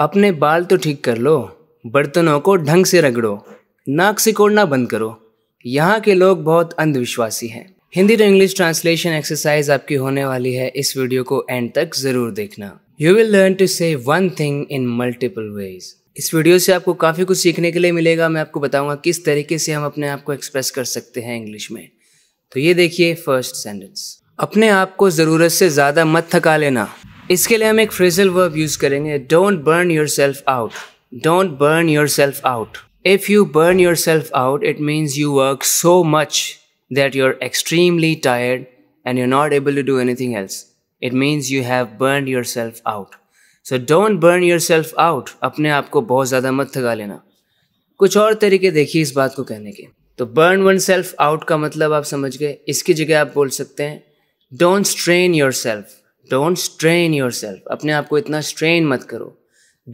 अपने बाल तो ठीक कर लो बर्तनों को ढंग से रगड़ो नाक सिकोड़ना बंद करो यहाँ के लोग बहुत अंधविश्वासी हैं Hindi to English translation exercise आपकी होने वाली है इस वीडियो को एंड तक ज़रूर देखना you will learn to say one thing in multiple ways इस वीडियो से आपको काफ़ी कुछ सीखने के लिए मिलेगा मैं आपको बताऊंगा किस तरीके से हम अपने आप को एक्सप्रेस कर सकते हैं इंग्लिश में तो ये देखिए फर्स्ट सेंटेंस अपने आप को ज़रूरत से ज़्यादा मत थका लेना इसके लिए हम एक फ्रेजल वर्ब यूज़ करेंगे don't burn yourself out don't burn yourself out if you burn yourself out it means you work so much that you are extremely tired and you are not able to do anything else it means you have burn yourself out so don't burn yourself out अपने आप को बहुत ज़्यादा मत थका लेना कुछ और तरीके देखिए इस बात को कहने के तो बर्न वन सेल्फ आउट का मतलब आप समझ गए इसकी जगह आप बोल सकते हैं don't strain yourself don't strain yourself अपने आप को इतना स्ट्रेन मत करो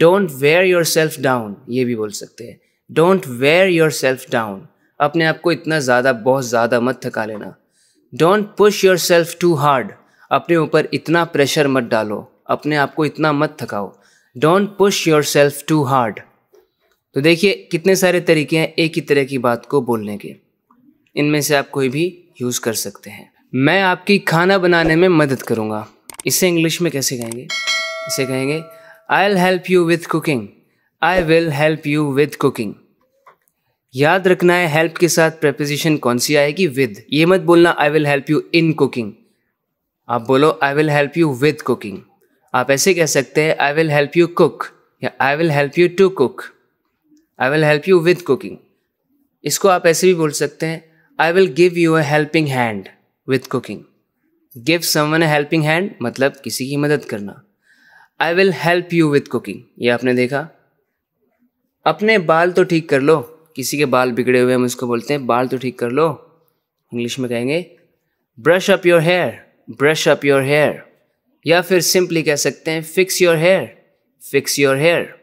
don't wear yourself down ये भी बोल सकते हैं don't wear yourself down अपने आप को इतना ज़्यादा बहुत ज़्यादा मत थका लेना don't push yourself too hard अपने ऊपर इतना प्रेशर मत डालो अपने आप को इतना मत थकाओ don't push yourself too hard तो देखिए कितने सारे तरीके हैं एक ही तरह की बात को बोलने के इनमें से आप कोई भी यूज़ कर सकते हैं मैं आपकी खाना बनाने में मदद करूँगा इसे इंग्लिश में कैसे कहेंगे इसे कहेंगे I'll help you with cooking I will help you with cooking याद रखना है हेल्प के साथ प्रेपोजिशन कौन सी आएगी विद ये मत बोलना I will help you in cooking आप बोलो I will help you with cooking आप ऐसे कह सकते हैं I will help you cook या I will help you to cook I will help you with cooking इसको आप ऐसे भी बोल सकते हैं I will give you a helping hand with cooking give some a helping hand मतलब किसी की मदद करना I will help you with cooking ये आपने देखा अपने बाल तो ठीक कर लो किसी के बाल बिगड़े हुए हम उसको बोलते हैं बाल तो ठीक कर लो इंग्लिश में कहेंगे brush up your hair brush up your hair या फिर सिंपली कह सकते हैं fix your hair fix your hair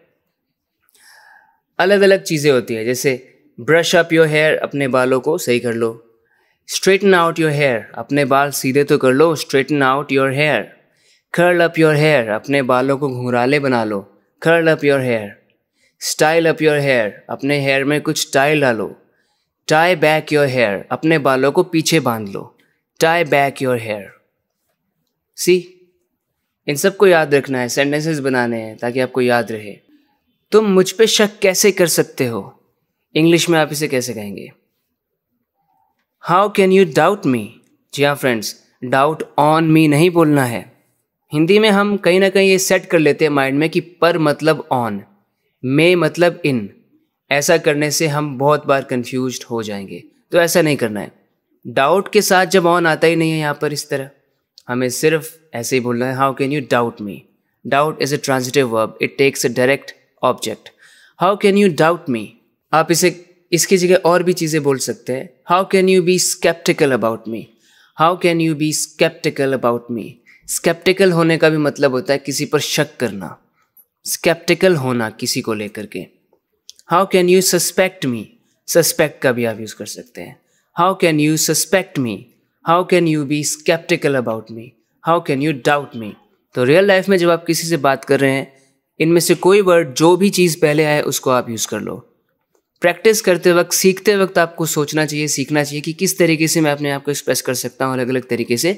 अलग अलग चीज़ें होती हैं जैसे ब्रश अप योर हेयर अपने बालों को सही कर लो स्ट्रेटन आउट योर हेयर अपने बाल सीधे तो कर लो straighten out your hair curl up your hair अपने बालों को घुराले बना लो curl up your hair style up your hair अपने हेयर में कुछ स्टाइल डालो टाई बैक योर हेयर अपने बालों को पीछे बांध लो टाई बैक योर हेयर सी इन सब को याद रखना है सेंटेंसेस बनाने हैं ताकि आपको याद रहे तुम मुझ पे शक कैसे कर सकते हो इंग्लिश में आप इसे कैसे कहेंगे how can you doubt me जी हाँ फ्रेंड्स डाउट ऑन मी नहीं बोलना है हिंदी में हम कहीं ना कहीं ये सेट कर लेते हैं माइंड में कि पर मतलब ऑन मे मतलब इन ऐसा करने से हम बहुत बार कन्फ्यूज हो जाएंगे तो ऐसा नहीं करना है डाउट के साथ जब ऑन आता ही नहीं है यहाँ पर इस तरह हमें सिर्फ ऐसे ही बोलना है how can you doubt me doubt is a transitive verb it takes a direct object how can you doubt me आप इसे इसकी जगह और भी चीज़ें बोल सकते हैं how can you be sceptical about me how can you be sceptical about me sceptical होने का भी मतलब होता है किसी पर शक करना स्केप्टिकल होना किसी को लेकर के how can you suspect me suspect का भी आप यूज़ कर सकते हैं how can you suspect me how can you be sceptical about me how can you doubt me तो रियल लाइफ में जब आप किसी से बात कर रहे हैं इनमें से कोई वर्ड जो भी चीज़ पहले आए उसको आप यूज़ कर लो प्रैक्टिस करते वक्त सीखते वक्त आपको सोचना चाहिए सीखना चाहिए कि किस तरीके से मैं अपने आप को एक्सप्रेस कर सकता हूँ अलग अलग तरीके से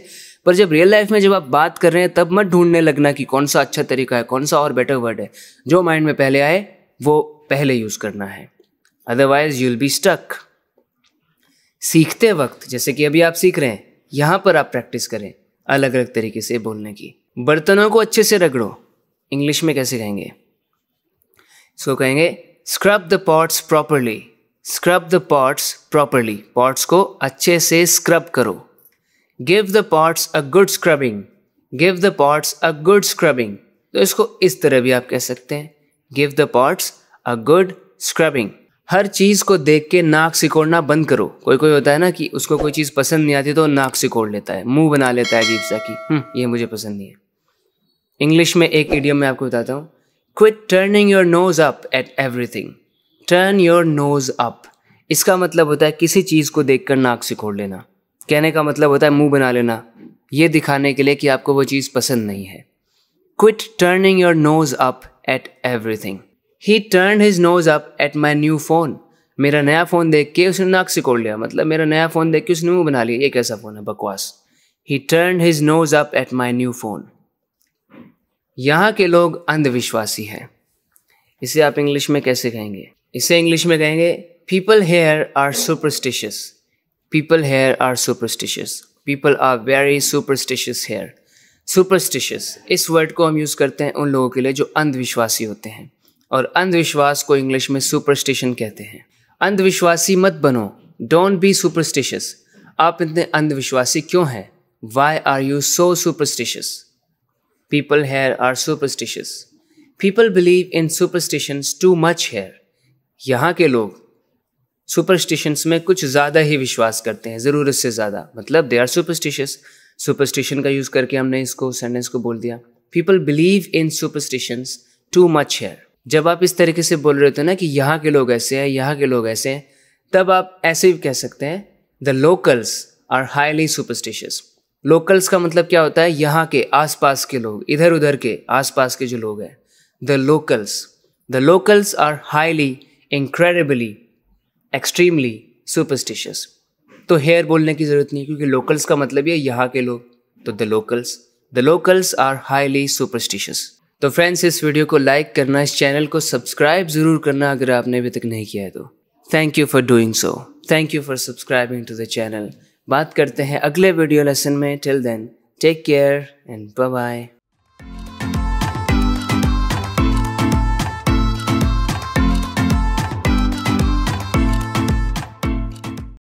पर जब रियल लाइफ में जब आप बात कर रहे हैं तब मत ढूंढने लगना कि कौन सा अच्छा तरीका है कौन सा और बेटर वर्ड है जो माइंड में पहले आए वो पहले यूज़ करना है अदरवाइज यूल बी स्टक सीखते वक्त जैसे कि अभी आप सीख रहे हैं यहाँ पर आप प्रैक्टिस करें अलग अलग तरीके से बोलने की बर्तनों को अच्छे से रगड़ो इंग्लिश में कैसे कहेंगे इसको कहेंगे scrub the pots properly scrub the pots properly pots को अच्छे से स्क्रब करो give the pots a good scrubbing give the pots a good scrubbing तो इसको इस तरह भी आप कह सकते हैं give the pots a good scrubbing हर चीज़ को देख के नाक सिकोड़ना बंद करो कोई कोई होता है ना कि उसको कोई चीज़ पसंद नहीं आती तो नाक सिकोड़ लेता है मुंह बना लेता है अजीब सा कि हम्म, ये मुझे पसंद नहीं है इंग्लिश में एक एडियम मैं आपको बताता हूँ quit turning your nose up at everything turn your nose up इसका मतलब होता है किसी चीज़ को कर नाक से लेना कहने का मतलब होता है मुंह बना लेना ये दिखाने के लिए कि आपको वो चीज़ पसंद नहीं है quit turning your nose up at everything he turn his nose up at my new phone मेरा नया फ़ोन देख के उसने नाक से लिया मतलब मेरा नया फ़ोन देख के उसने मुंह बना लिया ये कैसा फ़ोन है बकवास he turn his nose up at my new phone यहाँ के लोग अंधविश्वासी हैं इसे आप इंग्लिश में कैसे कहेंगे इसे इंग्लिश में कहेंगे people here are superstitious people here are superstitious people are very superstitious here superstitious इस वर्ड को हम यूज़ करते हैं उन लोगों के लिए जो अंधविश्वासी होते हैं और अंधविश्वास को इंग्लिश में सुपरस्टिशन कहते हैं अंधविश्वासी मत बनो डोंट बी सुपरस्टिशियस आप इतने अंधविश्वासी क्यों हैं why are you so superstitious people here are superstitious. People believe in superstitions too much here. यहाँ के लोग superstitions में कुछ ज़्यादा ही विश्वास करते हैं ज़रूरत से ज़्यादा मतलब दे आर सुपरस्टिशियस सुपरस्टिशन का यूज़ करके हमने इसको सेंटेंस को बोल दिया people believe in superstitions too much here जब आप इस तरीके से बोल रहे होते हैं ना कि यहाँ के लोग ऐसे हैं यहाँ के लोग ऐसे हैं तब आप ऐसे भी कह सकते हैं the locals are highly superstitious locals का मतलब क्या होता है यहाँ के आसपास के लोग इधर उधर के आसपास के जो लोग हैं the locals the locals are highly incredibly extremely superstitious तो हेयर बोलने की ज़रूरत नहीं क्योंकि लोकल्स का मतलब ये यहाँ के लोग तो the locals the locals are highly superstitious तो फ्रेंड्स इस वीडियो को लाइक करना इस चैनल को सब्सक्राइब ज़रूर करना अगर आपने अभी तक नहीं किया है तो thank you for doing so thank you for subscribing to the channel बात करते हैं अगले वीडियो लेसन में till then take care and bye